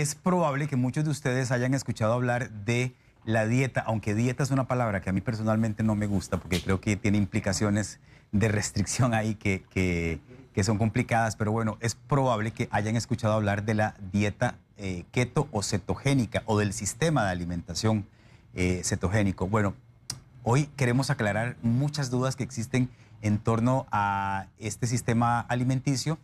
es probable que muchos de ustedes hayan escuchado hablar de la dieta, aunque dieta es una palabra que a mí personalmente no me gusta porque creo que tiene implicaciones de restricción ahí que, son complicadas, pero bueno, es probable que hayan escuchado hablar de la dieta eh, keto o cetogénica o del sistema de alimentación eh, cetogénico. Bueno, hoy queremos aclarar muchas dudas que existen en torno a este sistema alimenticio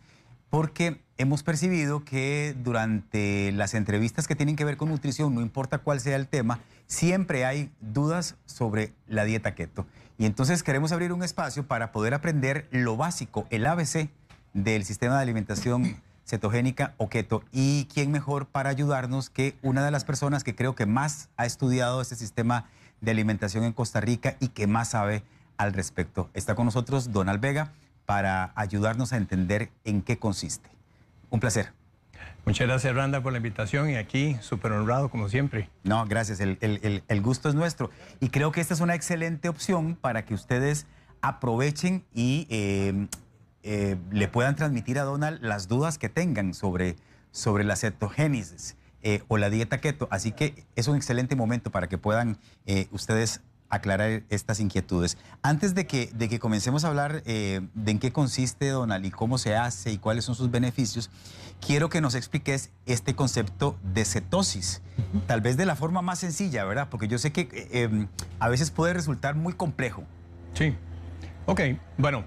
porque hemos percibido que durante las entrevistas que tienen que ver con nutrición, no importa cuál sea el tema, siempre hay dudas sobre la dieta keto. Y entonces queremos abrir un espacio para poder aprender lo básico, el ABC del sistema de alimentación cetogénica o keto. ¿Y quién mejor para ayudarnos que una de las personas que creo que más ha estudiado este sistema de alimentación en Costa Rica y que más sabe al respecto? Está con nosotros Donald Vega para ayudarnos a entender en qué consiste. Un placer. Muchas gracias, Randa, por la invitación y aquí súper honrado, como siempre. No, gracias, el, gusto es nuestro. Y creo que esta es una excelente opción para que ustedes aprovechen y em, eh, le puedan transmitir a Donald las dudas que tengan sobre, sobre la cetogénesis eh, o la dieta keto. Así que es un excelente momento para que puedan eh, ustedes aclarar e-, estas inquietudes. Antes de que, comencemos a hablar eh, de en qué consiste Donal y cómo se hace y cuáles son sus beneficios, quiero que nos expliques este concepto de cetosis, tal vez de la forma más sencilla, ¿verdad? Porque yo sé que eh, eh, a veces puede resultar muy complejo. Sí. Ok, bueno,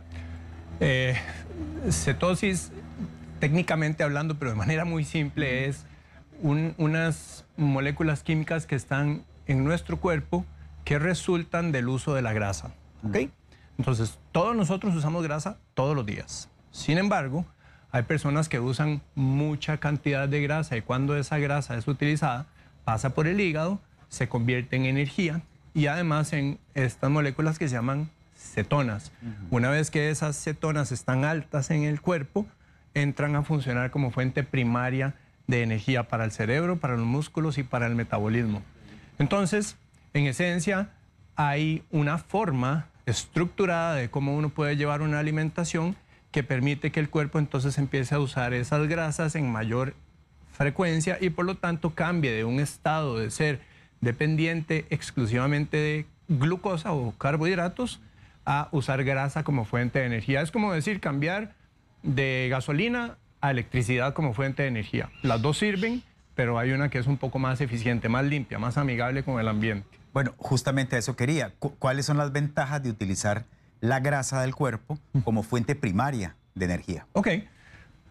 cetosis, técnicamente hablando, pero de manera muy simple, es unas moléculas químicas que están en nuestro cuerpo que resultan del uso de la grasa. ¿okay? Entonces, todos nosotros usamos grasa todos los días. Sin embargo, hay personas que usan mucha cantidad de grasa y cuando esa grasa es utilizada, pasa por el hígado, se convierte en energía y además en estas moléculas que se llaman cetonas. Una vez que esas cetonas están altas en el cuerpo, entran a funcionar como fuente primaria de energía para el cerebro, para los músculos y para el metabolismo. Entonces, en esencia, hay una forma estructurada de cómo uno puede llevar una alimentación que permite que el cuerpo entonces empiece a usar esas grasas en mayor frecuencia y por lo tanto cambie de un estado de ser dependiente exclusivamente de glucosa o carbohidratos a usar grasa como fuente de energía. Es como decir cambiar de gasolina a electricidad como fuente de energía. Las dos sirven, pero hay una que es un poco más eficiente, más limpia, más amigable con el ambiente. Bueno, justamente a eso quería. ¿Cuáles son las ventajas de utilizar la grasa del cuerpo como fuente primaria de energía? Ok.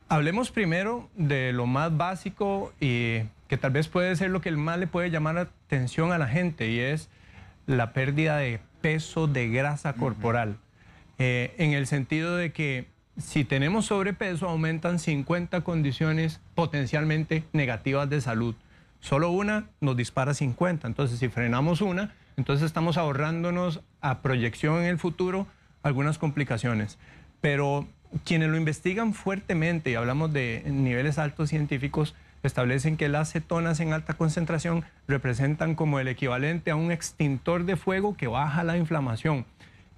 Hablemos primero de lo más básico y que tal vez puede ser lo que más le puede llamar atención a la gente y es la pérdida de peso de grasa corporal. Eh, en el sentido de que si tenemos sobrepeso, aumentan 50 condiciones potencialmente negativas de salud. Solo una nos dispara 50. Entonces, si frenamos una, entonces estamos ahorrándonos a proyección en el futuro algunas complicaciones. Pero quienes lo investigan fuertemente, y hablamos de niveles altos científicos, establecen que las cetonas en alta concentración representan como el equivalente a un extintor de fuego que baja la inflamación.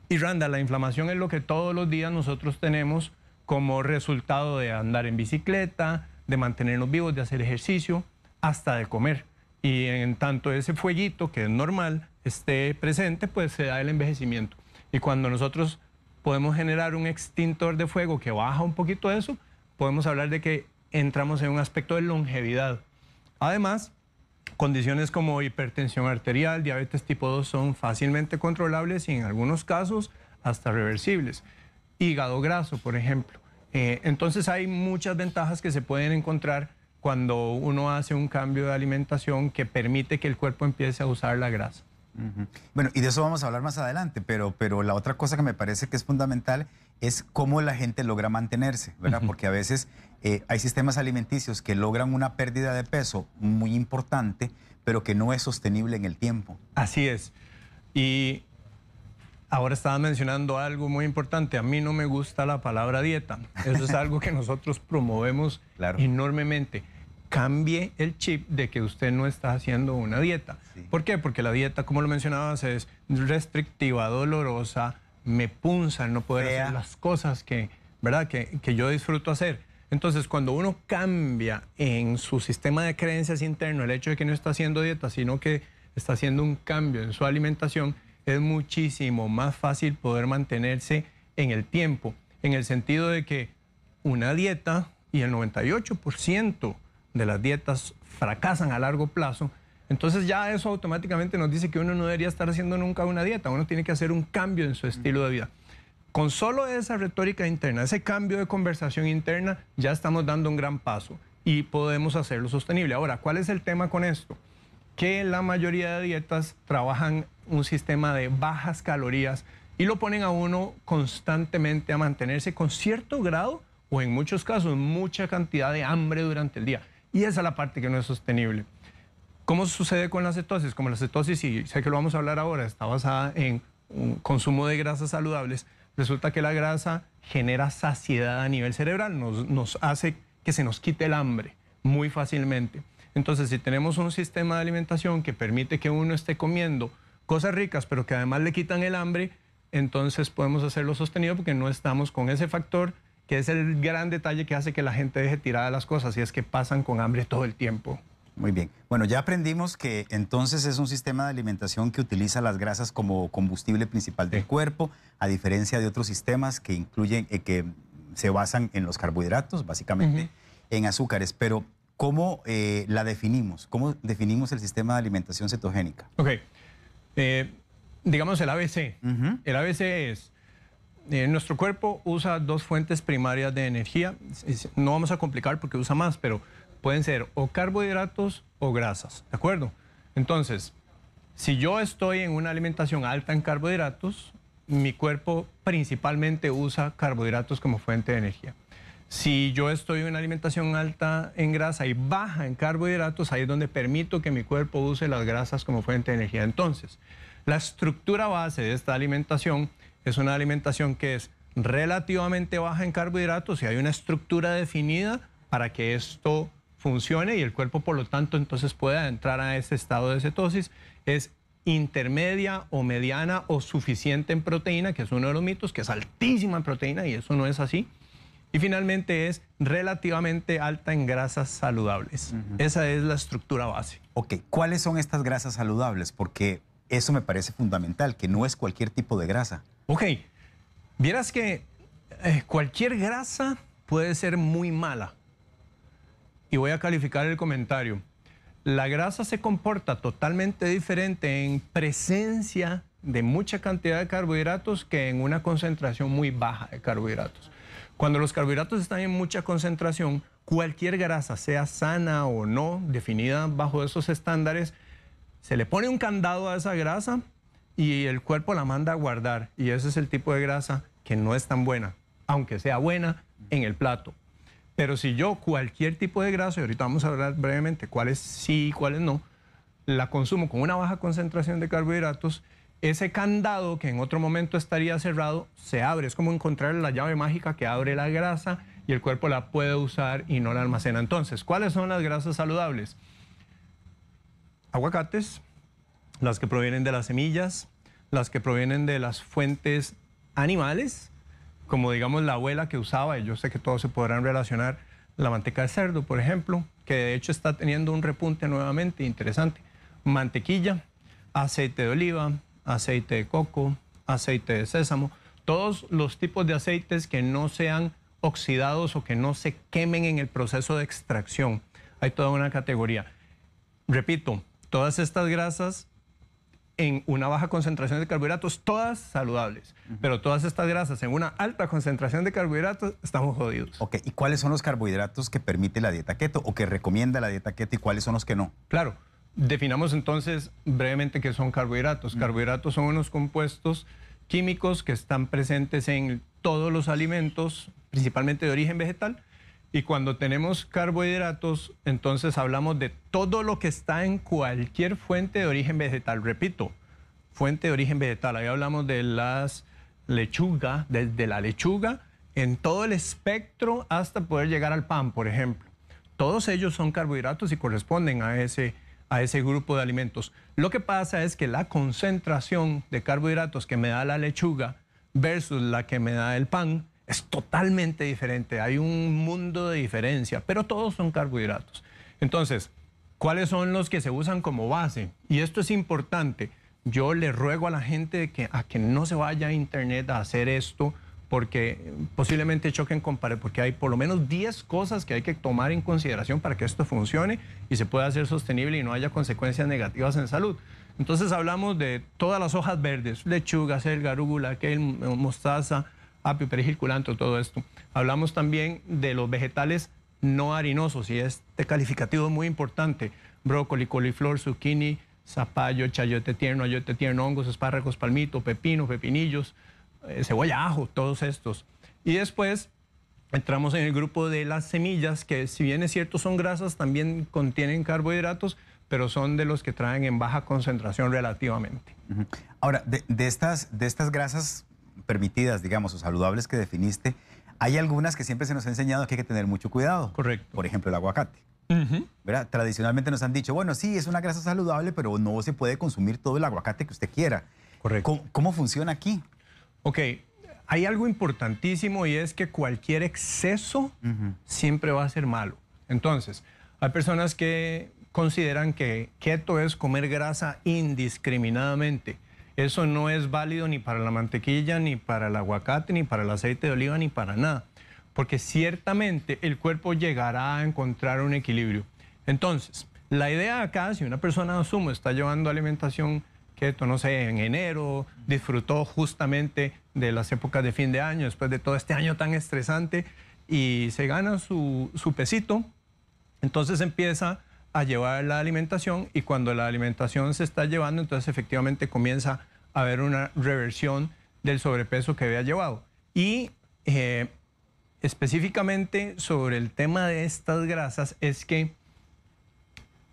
Y Randa, la inflamación es lo que todos los días nosotros tenemos como resultado de andar en bicicleta, de mantenernos vivos, de hacer ejercicio, hasta de comer. Y en tanto ese fueguito, que es normal, esté presente, pues se da el envejecimiento. Y cuando nosotros podemos generar un extintor de fuego que baja un poquito eso, podemos hablar de que entramos en un aspecto de longevidad. Además, Condiciones como hipertensión arterial, diabetes tipo 2 son fácilmente controlables y en algunos casos hasta reversibles. Hígado graso, por ejemplo. Eh, entonces hay muchas ventajas que se pueden encontrar cuando uno hace un cambio de alimentación que permite que el cuerpo empiece a usar la grasa. Bueno, y de eso vamos a hablar más adelante, pero, la otra cosa que me parece que es fundamental es cómo la gente logra mantenerse, ¿verdad? Porque a veces eh, hay sistemas alimenticios que logran una pérdida de peso muy importante, pero que no es sostenible en el tiempo. Así es. Y ahora estaba mencionando algo muy importante. A mí no me gusta la palabra dieta. Eso es algo que nosotros promovemos enormemente cambie el chip de que usted no está haciendo una dieta. ¿Por qué? Porque la dieta, como lo mencionabas, es restrictiva, dolorosa, me punza no poder hacer las cosas que, ¿verdad? Que, que yo disfruto hacer. Entonces, cuando uno cambia en su sistema de creencias interno el hecho de que no está haciendo dieta, sino que está haciendo un cambio en su alimentación, es muchísimo más fácil poder mantenerse en el tiempo, en el sentido de que una dieta y el 98% de las dietas fracasan a largo plazo, entonces ya eso automáticamente nos dice que uno no debería estar haciendo nunca una dieta, uno tiene que hacer un cambio en su estilo de vida. Con solo esa retórica interna, ese cambio de conversación interna, ya estamos dando un gran paso y podemos hacerlo sostenible. Ahora, ¿cuál es el tema con esto? Que la mayoría de dietas trabajan un sistema de bajas calorías y lo ponen a uno constantemente a mantenerse con cierto grado o en muchos casos mucha cantidad de hambre durante el día. Y esa es la parte que no es sostenible. ¿Cómo sucede con la cetosis? Como la cetosis, y sé que lo vamos a hablar ahora, está basada en un consumo de grasas saludables, resulta que la grasa genera saciedad a nivel cerebral, nos, nos hace que se nos quite el hambre muy fácilmente. Entonces, si tenemos un sistema de alimentación que permite que uno esté comiendo cosas ricas, pero que además le quitan el hambre, entonces podemos hacerlo sostenido porque no estamos con ese factor que es el gran detalle que hace que la gente deje tirada las cosas y es que pasan con hambre todo el tiempo. Muy bien. Bueno, ya aprendimos que entonces es un sistema de alimentación que utiliza las grasas como combustible principal del cuerpo, a diferencia de otros sistemas que incluyen, eh, que se basan en los carbohidratos, básicamente, en azúcares. Pero, ¿cómo eh, la definimos? ¿Cómo definimos el sistema de alimentación cetogénica? Ok. Eh, digamos el ABC. El ABC es eh, nuestro cuerpo usa dos fuentes primarias de energía. No vamos a complicar porque usa más, pero pueden ser o carbohidratos o grasas, ¿de acuerdo? Entonces, si yo estoy en una alimentación alta en carbohidratos, mi cuerpo principalmente usa carbohidratos como fuente de energía. Si yo estoy en una alimentación alta en grasa y baja en carbohidratos, ahí es donde permito que mi cuerpo use las grasas como fuente de energía. Entonces, la estructura base de esta alimentación es una alimentación que es relativamente baja en carbohidratos y hay una estructura definida para que esto funcione y el cuerpo por lo tanto entonces pueda entrar a ese estado de cetosis es intermedia o mediana o suficiente en proteína, que es uno de los mitos, que es altísima en proteína y eso no es así. Y finalmente es relativamente alta en grasas saludables. Esa es la estructura base. Ok, ¿cuáles son estas grasas saludables? Porque eso me parece fundamental, que no es cualquier tipo de grasa. Ok, vieras que eh, cualquier grasa puede ser muy mala. Y voy a calificar el comentario. La grasa se comporta totalmente diferente en presencia de mucha cantidad de carbohidratos que en una concentración muy baja de carbohidratos. Cuando los carbohidratos están en mucha concentración, cualquier grasa, sea sana o no, definida bajo esos estándares, se le pone un candado a esa grasa y el cuerpo la manda a guardar. Y ese es el tipo de grasa que no es tan buena, aunque sea buena en el plato. Pero si yo cualquier tipo de grasa, y ahorita vamos a hablar brevemente cuáles sí y cuáles no, la consumo con una baja concentración de carbohidratos, ese candado que en otro momento estaría cerrado se abre. Es como encontrar la llave mágica que abre la grasa y el cuerpo la puede usar y no la almacena. Entonces, ¿cuáles son las grasas saludables? aguacates, las que provienen de las semillas, las que provienen de las fuentes animales, como digamos la abuela que usaba, y yo sé que todos se podrán relacionar, la manteca de cerdo, por ejemplo, que de hecho está teniendo un repunte nuevamente interesante. Mantequilla, aceite de oliva, aceite de coco, aceite de sésamo, todos los tipos de aceites que no sean oxidados o que no se quemen en el proceso de extracción. Hay toda una categoría. Repito, todas estas grasas en una baja concentración de carbohidratos, todas saludables, pero todas estas grasas en una alta concentración de carbohidratos, estamos jodidos. Ok, ¿y cuáles son los carbohidratos que permite la dieta keto o que recomienda la dieta keto y cuáles son los que no? Claro, definamos entonces brevemente qué son carbohidratos. Carbohidratos son unos compuestos químicos que están presentes en todos los alimentos, principalmente de origen vegetal, y cuando tenemos carbohidratos, entonces hablamos de todo lo que está en cualquier fuente de origen vegetal. Repito, fuente de origen vegetal. Ahí hablamos de las lechugas, desde la lechuga, en todo el espectro hasta poder llegar al pan, por ejemplo. Todos ellos son carbohidratos y corresponden a ese, a ese grupo de alimentos. Lo que pasa es que la concentración de carbohidratos que me da la lechuga versus la que me da el pan, es totalmente diferente, hay un mundo de diferencia, pero todos son carbohidratos. Entonces, ¿cuáles son los que se usan como base? Y esto es importante. Yo le ruego a la gente que, a que no se vaya a internet a hacer esto porque posiblemente choquen con porque hay por lo menos 10 cosas que hay que tomar en consideración para que esto funcione y se pueda hacer sostenible y no haya consecuencias negativas en salud. Entonces hablamos de todas las hojas verdes, lechuga, selga, arugula, kale, mostaza, apio, perejil, todo esto. Hablamos también de los vegetales no harinosos y este calificativo es muy importante. Brócoli, coliflor, zucchini, zapallo, chayote tierno, ayote tierno, hongos, espárragos, palmito, pepino, pepinillos, eh, cebolla, ajo, todos estos. Y después entramos en el grupo de las semillas, que si bien es cierto son grasas, también contienen carbohidratos, pero son de los que traen en baja concentración relativamente. Ahora, estas, de estas grasas permitidas, digamos, o saludables que definiste, hay algunas que siempre se nos ha enseñado que hay que tener mucho cuidado. Correcto. Por ejemplo, el aguacate. ¿verdad? Tradicionalmente nos han dicho, bueno, sí, es una grasa saludable, pero no se puede consumir todo el aguacate que usted quiera. Correcto. ¿Cómo, funciona aquí? Ok, hay algo importantísimo y es que cualquier exceso siempre va a ser malo. Entonces, hay personas que consideran que keto es comer grasa indiscriminadamente. Eso no es válido ni para la mantequilla, ni para el aguacate, ni para el aceite de oliva, ni para nada. Porque ciertamente el cuerpo llegará a encontrar un equilibrio. Entonces, la idea acá, si una persona asumo está llevando alimentación keto, no sé, en enero, disfrutó justamente de las épocas de fin de año, después de todo este año tan estresante, y se gana su, su pesito, entonces empieza a llevar la alimentación y cuando la alimentación se está llevando, entonces efectivamente comienza a haber una reversión del sobrepeso que había llevado. Y eh, específicamente sobre el tema de estas grasas es que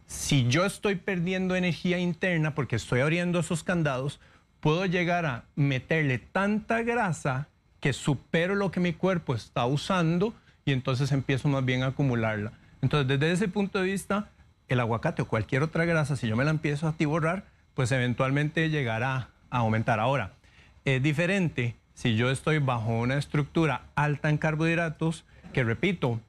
si yo estoy perdiendo energía interna porque estoy abriendo esos candados, puedo llegar a meterle tanta grasa que supero lo que mi cuerpo está usando y entonces empiezo más bien a acumularla. Entonces, desde ese punto de vista, el aguacate o cualquier otra grasa, si yo me la empiezo a atiborrar, pues eventualmente llegará a aumentar. Ahora, es diferente si yo estoy bajo una estructura alta en carbohidratos, que repito,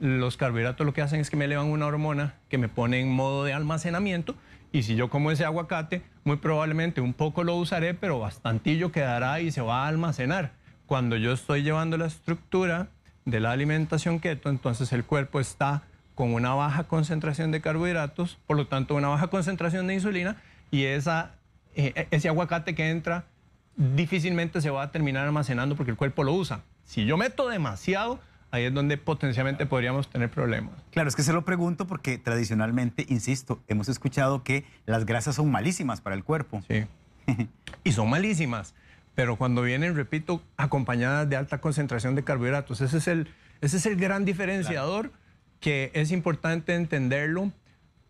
los carbohidratos lo que hacen es que me elevan una hormona que me pone en modo de almacenamiento y si yo como ese aguacate, muy probablemente un poco lo usaré, pero bastantillo quedará y se va a almacenar. Cuando yo estoy llevando la estructura de la alimentación keto, entonces el cuerpo está con una baja concentración de carbohidratos, por lo tanto una baja concentración de insulina y esa, eh, eh, ese aguacate que entra difícilmente se va a terminar almacenando porque el cuerpo lo usa. Si yo meto demasiado, ahí es donde potencialmente podríamos tener problemas. Claro, es que se lo pregunto porque tradicionalmente, insisto, hemos escuchado que las grasas son malísimas para el cuerpo. Sí. y son malísimas, pero cuando vienen, repito, acompañadas de alta concentración de carbohidratos, ese es el, ese es el gran diferenciador que es importante entenderlo,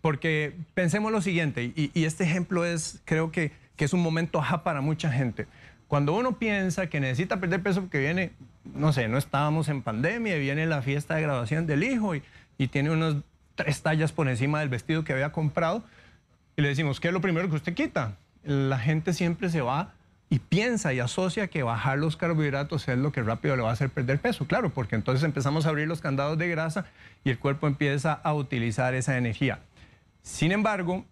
porque pensemos lo siguiente, y, este ejemplo es, creo que, es un momento ajá para mucha gente. Cuando uno piensa que necesita perder peso porque viene, no sé, no estábamos en pandemia, y viene la fiesta de graduación del hijo y, y tiene unas tres tallas por encima del vestido que había comprado, y le decimos, ¿qué es lo primero que usted quita? La gente siempre se va y piensa y asocia que bajar los carbohidratos es lo que rápido le va a hacer perder peso, claro, porque entonces empezamos a abrir los candados de grasa y el cuerpo empieza a utilizar esa energía. Sin embargo,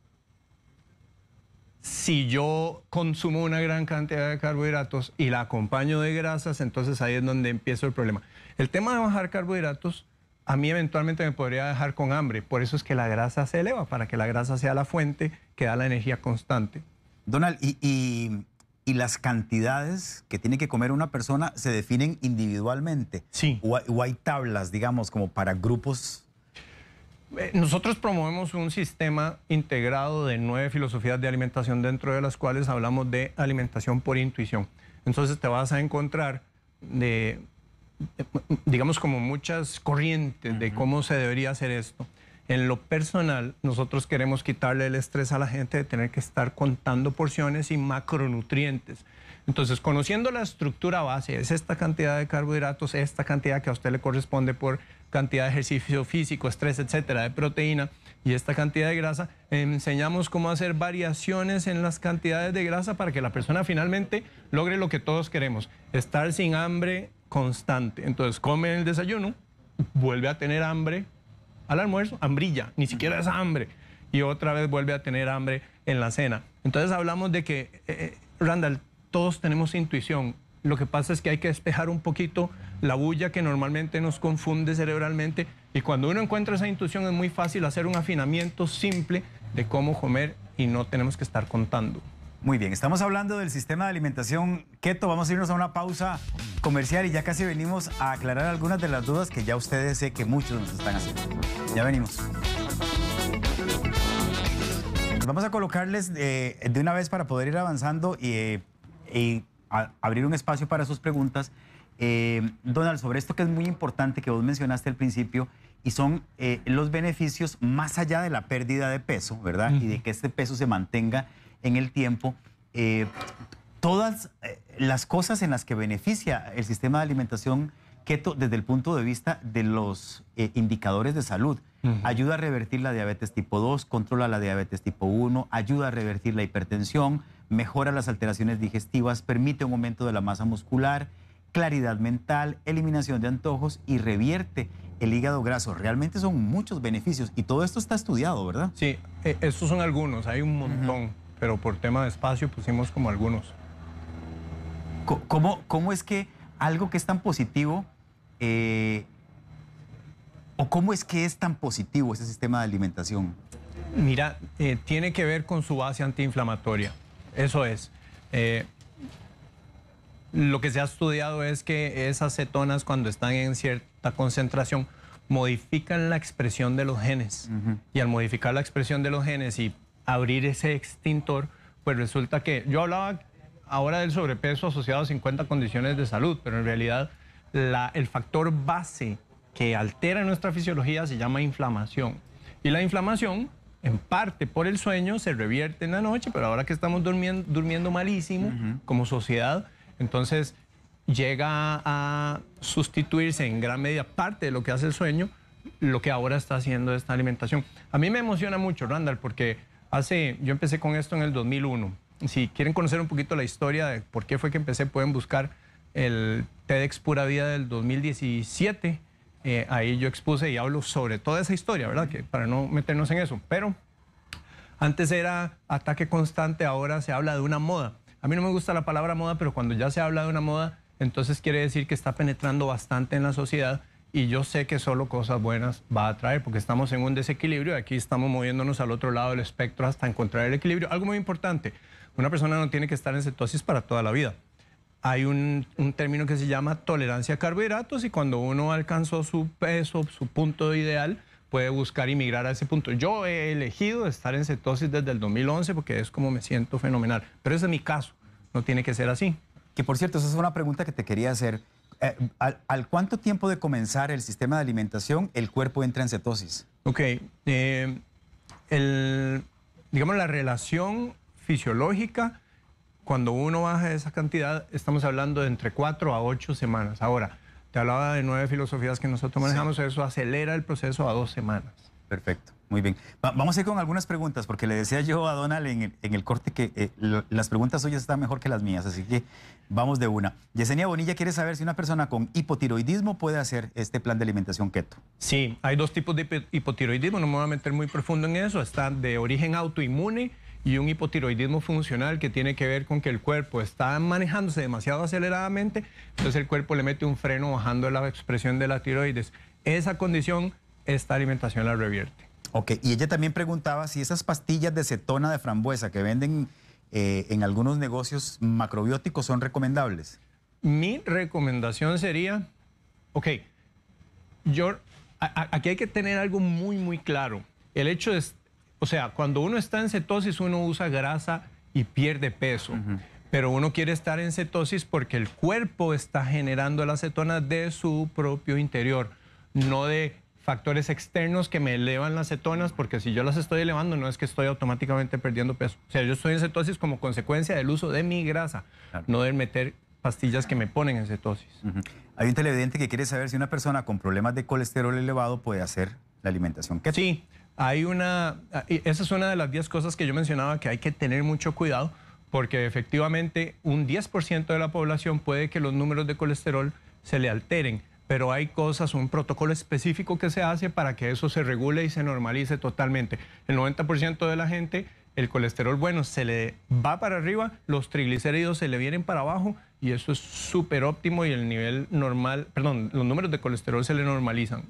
si yo consumo una gran cantidad de carbohidratos y la acompaño de grasas, entonces ahí es donde empieza el problema. El tema de bajar carbohidratos a mí eventualmente me podría dejar con hambre, por eso es que la grasa se eleva, para que la grasa sea la fuente que da la energía constante. Donald, y y las cantidades que tiene que comer una persona se definen individualmente. Sí. O hay, tablas, digamos, como para grupos. Eh, nosotros promovemos un sistema integrado de nueve filosofías de alimentación, dentro de las cuales hablamos de alimentación por intuición. Entonces te vas a encontrar de eh, digamos, como muchas corrientes de cómo se debería hacer esto. En lo personal, nosotros queremos quitarle el estrés a la gente de tener que estar contando porciones y macronutrientes. Entonces, conociendo la estructura base, es esta cantidad de carbohidratos, esta cantidad que a usted le corresponde por cantidad de ejercicio físico, estrés, etcétera, de proteína y esta cantidad de grasa, enseñamos cómo hacer variaciones en las cantidades de grasa para que la persona finalmente logre lo que todos queremos, estar sin hambre constante. Entonces, come el desayuno, vuelve a tener hambre al almuerzo, hambrilla, ni siquiera es hambre. Y otra vez vuelve a tener hambre en la cena. Entonces hablamos de que, eh, eh, Randall, todos tenemos intuición. Lo que pasa es que hay que despejar un poquito la bulla que normalmente nos confunde cerebralmente. Y cuando uno encuentra esa intuición es muy fácil hacer un afinamiento simple de cómo comer y no tenemos que estar contando. Muy bien, estamos hablando del sistema de alimentación keto. Vamos a irnos a una pausa comercial y ya casi venimos a aclarar algunas de las dudas que ya ustedes sé que muchos nos están haciendo. Ya venimos. Vamos a colocarles eh, de una vez para poder ir avanzando y, eh, abrir un espacio para sus preguntas. Eh, Donald, sobre esto que es muy importante que vos mencionaste al principio, y son los beneficios más allá de la pérdida de peso, ¿verdad? Y de que este peso se mantenga en el tiempo, eh, todas eh, las cosas en las que beneficia el sistema de alimentación keto desde el punto de vista de los eh, indicadores de salud. Ayuda a revertir la diabetes tipo 2, controla la diabetes tipo 1, ayuda a revertir la hipertensión, mejora las alteraciones digestivas, permite un aumento de la masa muscular, claridad mental, eliminación de antojos y revierte el hígado graso. Realmente son muchos beneficios y todo esto está estudiado, ¿verdad? Sí, e, estos son algunos, hay un montón pero por tema de espacio pusimos como algunos. ¿Cómo, cómo es que algo que es tan positivo, eh, o cómo es que es tan positivo ese sistema de alimentación? Mira, eh, tiene que ver con su base antiinflamatoria, eso es. Eh, lo que se ha estudiado es que esas cetonas cuando están en cierta concentración modifican la expresión de los genes. Y al modificar la expresión de los genes y abrir ese extintor, pues resulta que yo hablaba ahora del sobrepeso asociado a 50 condiciones de salud, pero en realidad el factor base que altera nuestra fisiología se llama inflamación. Y la inflamación, en parte por el sueño, se revierte en la noche, pero ahora que estamos durmiendo, durmiendo malísimo como sociedad, entonces llega a sustituirse en gran medida parte de lo que hace el sueño, lo que ahora está haciendo esta alimentación. A mí me emociona mucho, Randall, porque Hace, yo empecé con esto en el 2001. Si quieren conocer un poquito la historia de por qué fue que empecé, pueden buscar el TEDx Pura Vida del 2017. Eh, ahí yo expuse y hablo sobre toda esa historia, ¿verdad? Que para no meternos en eso. Pero antes era ataque constante, ahora se habla de una moda. A mí no me gusta la palabra moda, pero cuando ya se habla de una moda, entonces quiere decir que está penetrando bastante en la sociedad y yo sé que solo cosas buenas va a traer porque estamos en un desequilibrio y aquí estamos moviéndonos al otro lado del espectro hasta encontrar el equilibrio. Algo muy importante, una persona no tiene que estar en cetosis para toda la vida. Hay un, un término que se llama tolerancia a carbohidratos y cuando uno alcanzó su peso, su punto ideal, puede buscar y migrar a ese punto. Yo he elegido estar en cetosis desde el 2011 porque es como me siento fenomenal, pero ese es mi caso, no tiene que ser así. Que por cierto, esa es una pregunta que te quería hacer. Eh, al, cuánto tiempo de comenzar el sistema de alimentación el cuerpo entra en cetosis? Ok, eh, digamos la relación fisiológica, cuando uno baja esa cantidad, estamos hablando de entre 4 a 8 semanas. Ahora, te hablaba de nueve filosofías que nosotros manejamos, eso acelera el proceso a dos semanas. Perfecto, muy bien. vamos a ir con algunas preguntas, porque le decía yo a Donald en el, corte que eh, las preguntas suyas están mejor que las mías, así que vamos de una. Yesenia Bonilla quiere saber si una persona con hipotiroidismo puede hacer este plan de alimentación keto. Sí, hay dos tipos de hipotiroidismo, no me voy a meter muy profundo en eso, está de origen autoinmune y un hipotiroidismo funcional que tiene que ver con que el cuerpo está manejándose demasiado aceleradamente, entonces el cuerpo le mete un freno bajando la expresión de la tiroides. Esa condición esta alimentación la revierte. Ok, y ella también preguntaba si esas pastillas de cetona de frambuesa que venden eh, en algunos negocios macrobióticos son recomendables. Mi recomendación sería, ok, yo, aquí hay que tener algo muy, muy claro. El hecho es, o sea, cuando uno está en cetosis uno usa grasa y pierde peso. Pero uno quiere estar en cetosis porque el cuerpo está generando la CETONA de su propio interior, no de factores externos que me elevan las cetonas, porque si yo las estoy elevando no es que estoy automáticamente perdiendo peso. O sea, yo estoy en cetosis como consecuencia del uso de mi grasa, no de meter pastillas que me ponen en cetosis. Hay un televidente que quiere saber si una persona con problemas de colesterol elevado puede hacer la alimentación keto. Sí, hay una, esa es una de las 10 cosas que yo mencionaba que hay que tener mucho cuidado, porque efectivamente un 10% de la población puede que los números de colesterol se le alteren pero hay cosas, un protocolo específico que se hace para que eso se regule y se normalice totalmente. El 90% de la gente, el colesterol bueno se le va para arriba, los triglicéridos se le vienen para abajo y eso es súper óptimo y el nivel normal, perdón, los números de colesterol se le normalizan.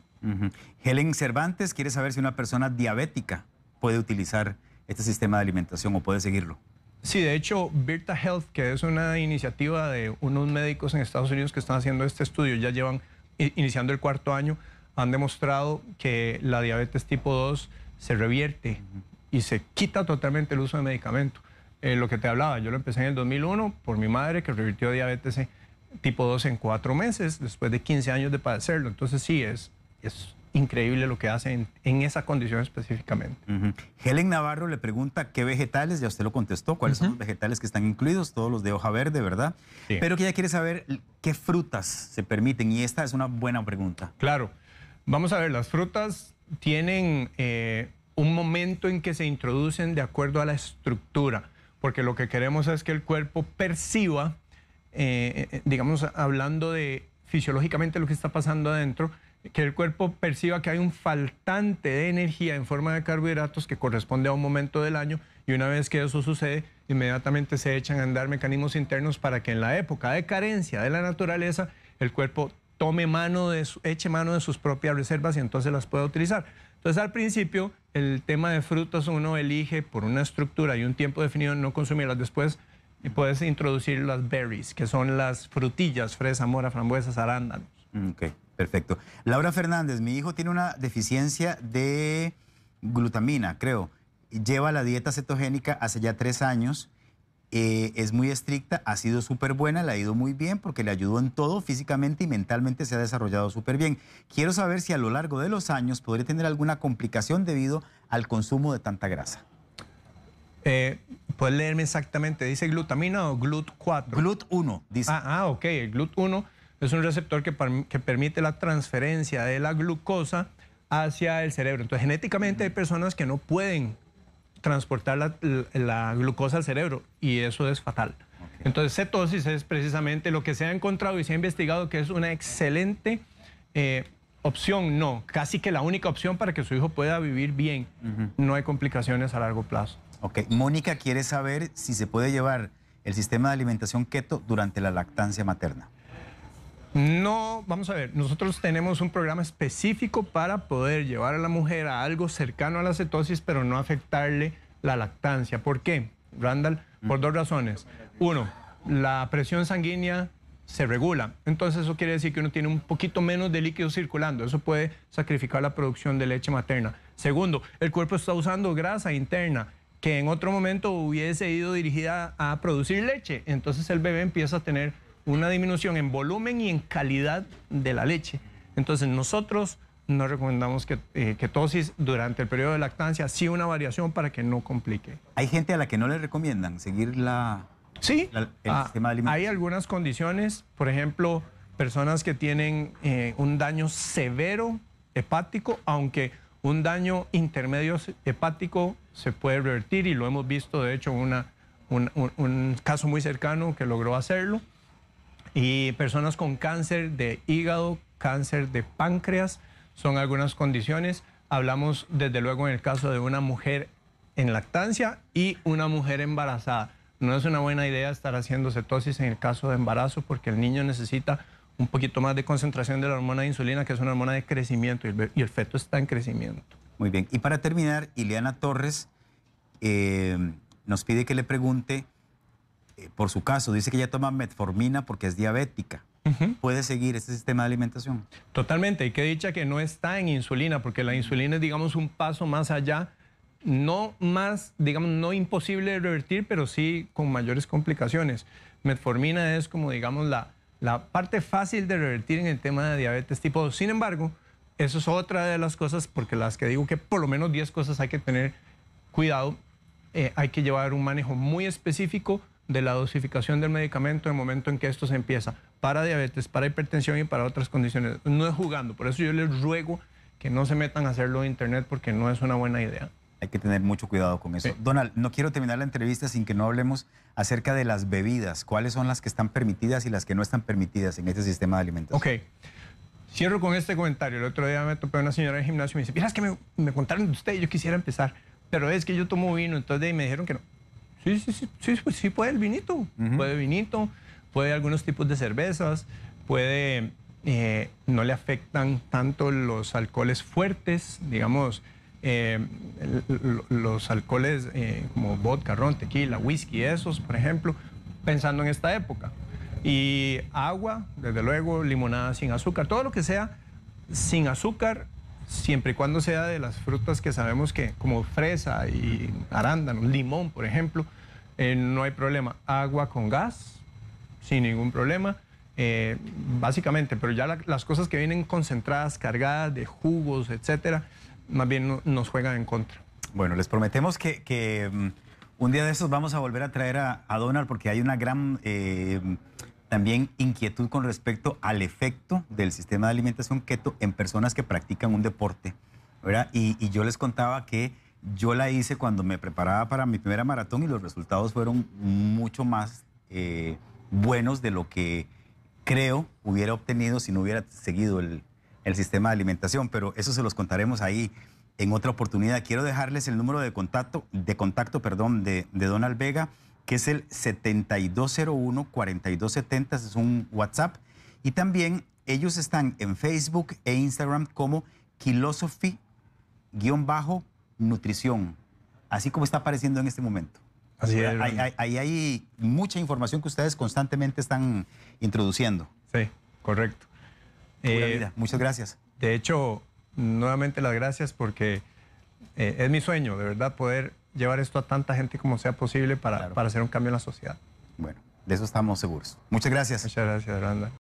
Helen Cervantes quiere saber si una persona diabética puede utilizar este sistema de alimentación o puede seguirlo. Sí, de hecho, Virta Health, que es una iniciativa de unos médicos en Estados Unidos que están haciendo este estudio, ya llevan iniciando el cuarto año, han demostrado que la diabetes tipo 2 se revierte y se quita totalmente el uso de medicamento. Eh, lo que te hablaba, yo lo empecé en el 2001 por mi madre que revirtió diabetes eh, tipo 2 en cuatro meses, después de 15 años de padecerlo. Entonces sí, es, es increíble lo que hacen en, esa condición específicamente. Helen Navarro le pregunta qué vegetales, ya usted lo contestó, cuáles son los vegetales que están incluidos, todos los de hoja verde, ¿verdad? Pero que ella quiere saber qué frutas se permiten y esta es una buena pregunta. Claro, vamos a ver, las frutas tienen eh, un momento en que se introducen de acuerdo a la estructura, porque lo que queremos es que el cuerpo perciba, eh, eh, digamos, hablando de fisiológicamente lo que está pasando adentro, que el cuerpo perciba que hay un faltante de energía en forma de carbohidratos que corresponde a un momento del año y una vez que eso sucede, inmediatamente se echan a andar mecanismos internos para que en la época de carencia de la naturaleza el cuerpo tome mano de eche mano de sus propias reservas y entonces las pueda utilizar. Entonces al principio el tema de frutas uno elige por una estructura y un tiempo definido no consumirlas después y puedes introducir las berries, que son las frutillas, fresa, mora, frambuesas, arándanos. Mm, okay. Perfecto. Laura Fernández, mi hijo tiene una deficiencia de glutamina, creo. Lleva la dieta cetogénica hace ya tres años. Eh, es muy estricta, ha sido súper buena, le ha ido muy bien porque le ayudó en todo físicamente y mentalmente se ha desarrollado súper bien. Quiero saber si a lo largo de los años podría tener alguna complicación debido al consumo de tanta grasa. Eh, ¿Puedes leerme exactamente? ¿Dice glutamina o GLUT4? GLUT1, dice. Ah, ah ok, GLUT1 es un receptor que, permite la transferencia de la glucosa hacia el cerebro. Entonces, genéticamente hay personas que no pueden transportar la, glucosa al cerebro y eso es fatal. Entonces, cetosis es precisamente lo que se ha encontrado y se ha investigado que es una excelente eh, opción, no, casi que la única opción para que su hijo pueda vivir bien. No hay complicaciones a largo plazo. Ok, Mónica quiere saber si se puede llevar el sistema de alimentación keto durante la lactancia materna. No, vamos a ver, nosotros tenemos un programa específico para poder llevar a la mujer a algo cercano a la cetosis, pero no afectarle la lactancia. ¿Por qué, Randall? Por dos razones. Uno, la presión sanguínea se regula. Entonces eso quiere decir que uno tiene un poquito menos de líquido circulando. Eso puede sacrificar la producción de leche materna. Segundo, el cuerpo está usando grasa interna que en otro momento hubiese ido dirigida a producir leche. Entonces el bebé empieza a tener una disminución en volumen y en calidad de la leche. Entonces nosotros no recomendamos que, eh, tosis durante el periodo de lactancia, sí una variación para que no complique. Hay gente a la que no le recomiendan seguir la, sí, el ah, sistema de Hay algunas condiciones, por ejemplo, personas que tienen eh, un daño severo hepático, aunque un daño intermedio hepático se puede revertir y lo hemos visto de hecho en un, un, un caso muy cercano que logró hacerlo. Y personas con cáncer de hígado, cáncer de páncreas, son algunas condiciones. Hablamos desde luego en el caso de una mujer en lactancia y una mujer embarazada. No es una buena idea estar haciendo cetosis en el caso de embarazo porque el niño necesita un poquito más de concentración de la hormona de insulina, que es una hormona de crecimiento y el, feto está en crecimiento. Muy bien. Y para terminar, Ileana Torres eh, nos pide que le pregunte eh, por su caso, dice que ya toma metformina porque es diabética. ¿Puede seguir este sistema de alimentación? Totalmente, y que dicha que no está en insulina, porque la insulina es, digamos, un paso más allá, no más, digamos, no imposible de revertir, pero sí con mayores complicaciones. Metformina es como, digamos, la, la parte fácil de revertir en el tema de diabetes tipo 2. Sin embargo, eso es otra de las cosas, porque las que digo que por lo menos 10 cosas hay que tener cuidado, eh, hay que llevar un manejo muy específico de la dosificación del medicamento en el momento en que esto se empieza para diabetes, para hipertensión y para otras condiciones. No es jugando, por eso yo les ruego que no se metan a hacerlo en internet porque no es una buena idea. Hay que tener mucho cuidado con eso. Donald, no quiero terminar la entrevista sin que no hablemos acerca de las bebidas. ¿Cuáles son las que están permitidas y las que no están permitidas en este sistema de alimentación? Ok. Cierro con este comentario. El otro día me topé a una señora en el gimnasio y me dice, mira, es que me, contaron de usted yo quisiera empezar, pero es que yo tomo vino, entonces me dijeron que no. Sí, sí, sí, sí, pues sí puede el vinito, puede vinito, puede algunos tipos de cervezas, puede, eh, no le afectan tanto los alcoholes fuertes, digamos, eh, los alcoholes eh, como vodka, ron, tequila, whisky, esos, por ejemplo, pensando en esta época. Y agua, desde luego, limonada sin azúcar, todo lo que sea sin azúcar siempre y cuando sea de las frutas que sabemos que, como fresa y arándano, limón, por ejemplo, eh, no hay problema. Agua con gas, sin ningún problema. Eh, básicamente, pero ya las cosas que vienen concentradas, cargadas de jugos, etcétera, más bien nos juegan en contra. Bueno, les prometemos que, mm, un día de estos vamos a volver a traer a, Donald porque hay una gran eh, también inquietud con respecto al efecto del sistema de alimentación keto en personas que practican un deporte. ¿verdad? Y, yo les contaba que yo la hice cuando me preparaba para mi primera maratón y los resultados fueron mucho más eh, buenos de lo que creo hubiera obtenido si no hubiera seguido el, sistema de alimentación, pero eso se los contaremos ahí en otra oportunidad. Quiero dejarles el número de contacto, de contacto, perdón, de, de Donald Vega, que es el 7201-4270, es un WhatsApp. Y también ellos están en Facebook e Instagram como Kilosophy-Nutrición, así como está apareciendo en este momento. Así es. Ahí hay, mucha información que ustedes constantemente están introduciendo. Sí, correcto. Eh, Muchas gracias. De hecho, nuevamente las gracias porque eh, es mi sueño, de verdad, poder llevar esto a tanta gente como sea posible para, hacer un cambio en la sociedad. Bueno, de eso estamos seguros. Muchas gracias. Muchas gracias,